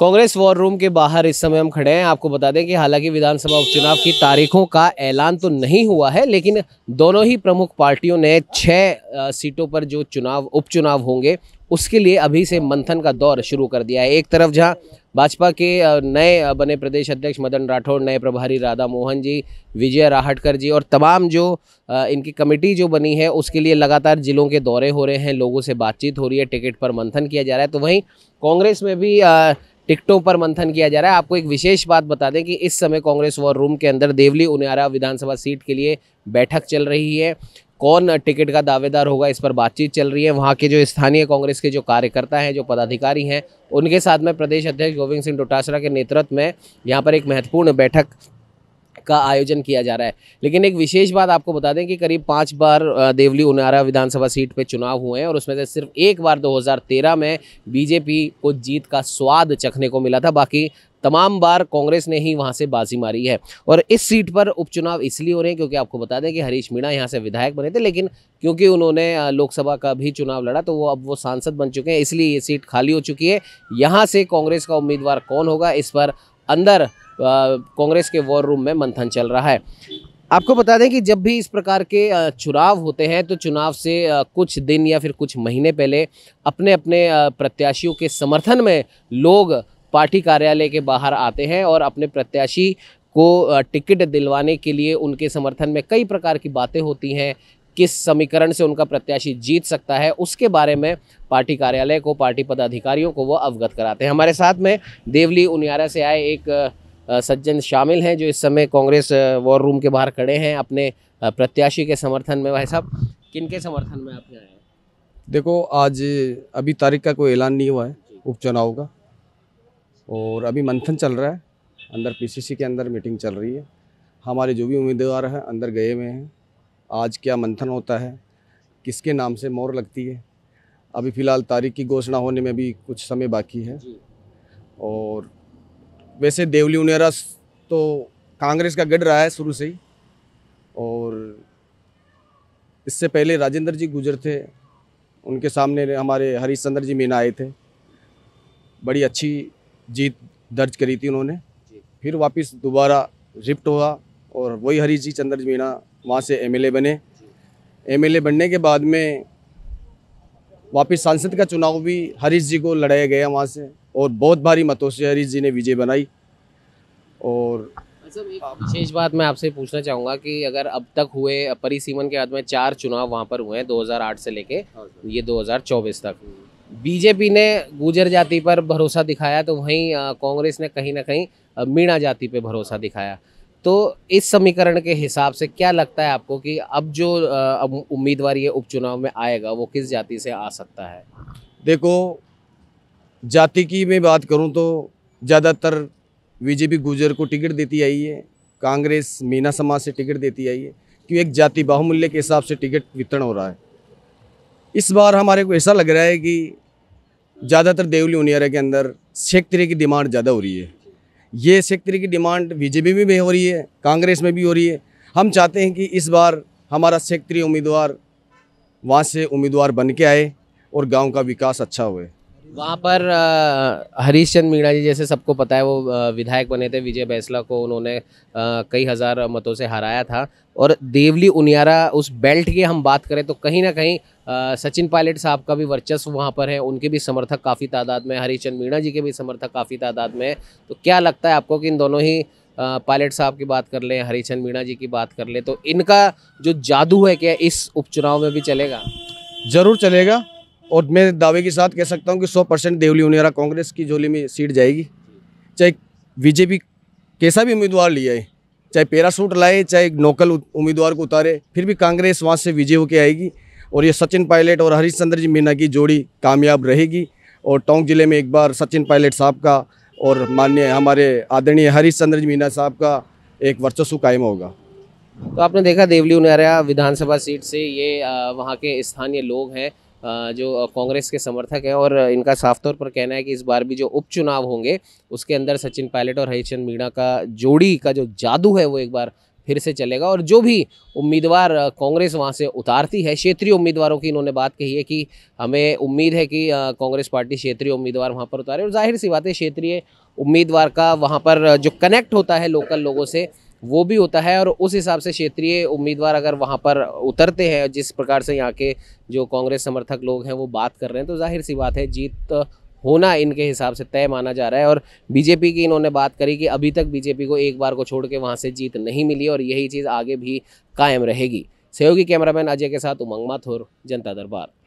Congress war room के बाहर इस समय हम खड़े हैं आपको बता दें कि हालांकि विधानसभा उपचुनाव की तारीखों का ऐलान तो नहीं हुआ है लेकिन दोनों ही प्रमुख पार्टियों ने छः सीटों पर जो चुनाव उपचुनाव होंगे उसके लिए अभी से मंथन का दौर शुरू कर दिया है एक तरफ जहां भाजपा के नए बने प्रदेश अध्यक्ष मदन राठौड़ नए प्रभारी राधा मोहन जी विजय राहटकर जी और तमाम जो इनकी कमेटी जो बनी है उसके लिए लगातार जिलों के दौरे हो रहे हैं लोगों से बातचीत हो रही है टिकट पर मंथन किया जा रहा है तो वहीं कांग्रेस में भी टिकटों पर मंथन किया जा रहा है आपको एक विशेष बात बता दें कि इस समय कांग्रेस वॉर रूम के अंदर देवली उनियारा विधानसभा सीट के लिए बैठक चल रही है कौन टिकट का दावेदार होगा इस पर बातचीत चल रही है वहाँ के जो स्थानीय कांग्रेस के जो कार्यकर्ता हैं जो पदाधिकारी हैं उनके साथ में प्रदेश अध्यक्ष गोविंद सिंह डोटासरा के नेतृत्व में यहाँ पर एक महत्वपूर्ण बैठक का आयोजन किया जा रहा है लेकिन एक विशेष बात आपको बता दें कि करीब पाँच बार देवली उनारा विधानसभा सीट पर चुनाव हुए हैं और उसमें से सिर्फ एक बार 2013 में बीजेपी को जीत का स्वाद चखने को मिला था बाकी तमाम बार कांग्रेस ने ही वहाँ से बाजी मारी है और इस सीट पर उपचुनाव इसलिए हो रहे हैं क्योंकि आपको बता दें कि हरीश मीणा यहाँ से विधायक बने थे लेकिन क्योंकि उन्होंने लोकसभा का भी चुनाव लड़ा तो वो अब वो सांसद बन चुके हैं इसलिए ये सीट खाली हो चुकी है यहाँ से कांग्रेस का उम्मीदवार कौन होगा इस पर अंदर कांग्रेस के वॉर रूम में मंथन चल रहा है आपको बता दें कि जब भी इस प्रकार के चुनाव होते हैं तो चुनाव से कुछ दिन या फिर कुछ महीने पहले अपने अपने प्रत्याशियों के समर्थन में लोग पार्टी कार्यालय के बाहर आते हैं और अपने प्रत्याशी को टिकट दिलवाने के लिए उनके समर्थन में कई प्रकार की बातें होती हैं किस समीकरण से उनका प्रत्याशी जीत सकता है उसके बारे में पार्टी कार्यालय को पार्टी पदाधिकारियों को वो अवगत कराते हैं हमारे साथ में देवली उनियारा से आए एक सज्जन शामिल हैं जो इस समय कांग्रेस वॉर रूम के बाहर खड़े हैं अपने प्रत्याशी के समर्थन में भाई साहब किन के समर्थन में आपने आए देखो आज अभी तारीख का कोई ऐलान नहीं हुआ है उपचुनाव का और अभी मंथन चल रहा है अंदर पीसीसी के अंदर मीटिंग चल रही है हमारे जो भी उम्मीदवार हैं अंदर गए हुए हैं आज क्या मंथन होता है किसके नाम से मोर लगती है अभी फ़िलहाल तारीख की घोषणा होने में भी कुछ समय बाकी है और वैसे देवली उनेरा तो कांग्रेस का गढ़ रहा है शुरू से ही और इससे पहले राजेंद्र जी गुजर थे उनके सामने हमारे हरीश चंद्र जी मीना आए थे बड़ी अच्छी जीत दर्ज करी थी उन्होंने फिर वापस दोबारा रिफ्ट हुआ और वही हरीश जी चंद्र जी मीणा वहाँ से एमएलए बने एमएलए बनने के बाद में वापस सांसद का चुनाव भी हरीश जी को लड़ाया गया वहाँ से और बहुत भारी मतों से हरीश जी ने विजय बनाई और अच्छा, विशेष बात मैं आपसे पूछना चाहूँगा कि अगर अब तक हुए परिसीमन के बाद में चार चुनाव वहाँ पर हुए हैं 2008 से लेके ये 2024 तक बीजेपी ने गुजर जाति पर भरोसा दिखाया तो वहीं कांग्रेस ने कहीं ना कहीं मीणा जाति पर भरोसा दिखाया तो इस समीकरण के हिसाब से क्या लगता है आपको कि अब जो उम्मीदवार ये उपचुनाव में आएगा वो किस जाति से आ सकता है देखो जाति की मैं बात करूं तो ज़्यादातर बीजेपी गुजर को टिकट देती आई है कांग्रेस मीना समाज से टिकट देती आई है क्योंकि एक जाति बाहुमूल्य के हिसाब से टिकट वितरण हो रहा है इस बार हमारे को ऐसा लग रहा है कि ज़्यादातर देवली उनियारा के अंदर शेख की डिमांड ज़्यादा हो रही है ये सेक्टर की डिमांड बीजेपी में भी हो रही है कांग्रेस में भी हो रही है हम चाहते हैं कि इस बार हमारा सेक्टरी उम्मीदवार वहाँ से उम्मीदवार बन के आए और गांव का विकास अच्छा हुए वहाँ पर हरीश चंद मीणा जी जैसे सबको पता है वो विधायक बने थे विजय बैसला को उन्होंने कई हज़ार मतों से हराया था और देवली उनियारा उस बेल्ट की हम बात करें तो कहीं ना कहीं सचिन पायलट साहब का भी वर्चस्व वहाँ पर है उनके भी समर्थक काफ़ी तादाद में चंद मीणा जी के भी समर्थक काफ़ी तादाद में है तो क्या लगता है आपको कि इन दोनों ही पायलट साहब की बात कर लें चंद मीणा जी की बात कर लें तो इनका जो जादू है क्या इस उपचुनाव में भी चलेगा ज़रूर चलेगा और मैं दावे के साथ कह सकता हूँ कि सौ परसेंट देवली उनियारा कांग्रेस की झोली में सीट जाएगी चाहे बीजेपी कैसा भी उम्मीदवार लिया है चाहे पैरासूट लाए चाहे नोकल उम्मीदवार को उतारे फिर भी कांग्रेस वहाँ से विजय होकर आएगी और ये सचिन पायलट और हरीश चंद्र जी मीना की जोड़ी कामयाब रहेगी और टोंक जिले में एक बार सचिन पायलट साहब का और माननीय हमारे आदरणीय हरीश चंद्र जी मीना साहब का एक वर्चस्व कायम होगा तो आपने देखा देवली उनारा विधानसभा सीट से ये वहाँ के स्थानीय लोग हैं जो कांग्रेस के समर्थक हैं और इनका साफ तौर पर कहना है कि इस बार भी जो उपचुनाव होंगे उसके अंदर सचिन पायलट और हरीचंद मीणा का जोड़ी का जो जादू है वो एक बार फिर से चलेगा और जो भी उम्मीदवार कांग्रेस वहाँ से उतारती है क्षेत्रीय उम्मीदवारों की इन्होंने बात कही है कि हमें उम्मीद है कि कांग्रेस पार्टी क्षेत्रीय उम्मीदवार वहाँ पर उतारे और जाहिर सी बात है क्षेत्रीय उम्मीदवार का वहाँ पर जो कनेक्ट होता है लोकल लोगों से वो भी होता है और उस हिसाब से क्षेत्रीय उम्मीदवार अगर वहाँ पर उतरते हैं जिस प्रकार से यहाँ के जो कांग्रेस समर्थक लोग हैं वो बात कर रहे हैं तो जाहिर सी बात है जीत होना इनके हिसाब से तय माना जा रहा है और बीजेपी की इन्होंने बात करी कि अभी तक बीजेपी को एक बार को छोड़ के वहाँ से जीत नहीं मिली और यही चीज़ आगे भी कायम रहेगी सहयोगी कैमरामैन अजय के साथ उमंग माथुर जनता दरबार